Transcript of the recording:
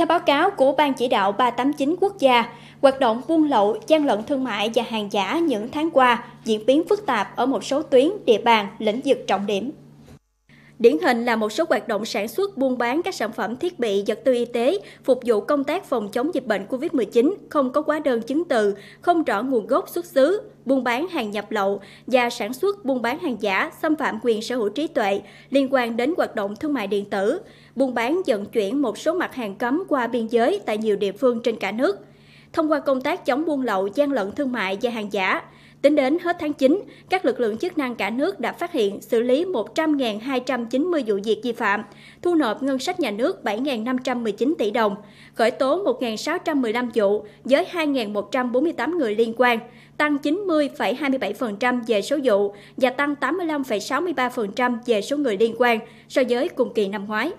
Theo báo cáo của Ban chỉ đạo 389 quốc gia, hoạt động buôn lậu, gian lận thương mại và hàng giả những tháng qua diễn biến phức tạp ở một số tuyến, địa bàn, lĩnh vực trọng điểm. Điển hình là một số hoạt động sản xuất buôn bán các sản phẩm thiết bị vật tư y tế phục vụ công tác phòng chống dịch bệnh COVID-19 không có hóa đơn chứng từ, không rõ nguồn gốc xuất xứ, buôn bán hàng nhập lậu và sản xuất buôn bán hàng giả xâm phạm quyền sở hữu trí tuệ liên quan đến hoạt động thương mại điện tử, buôn bán vận chuyển một số mặt hàng cấm qua biên giới tại nhiều địa phương trên cả nước. Thông qua công tác chống buôn lậu, gian lận thương mại và hàng giả, Tính đến hết tháng 9, các lực lượng chức năng cả nước đã phát hiện xử lý 100.290 vụ việc vi phạm, thu nộp ngân sách nhà nước 7.519 tỷ đồng, khởi tố 1.615 vụ với 2.148 người liên quan, tăng 90,27% về số vụ và tăng 85,63% về số người liên quan so với cùng kỳ năm ngoái.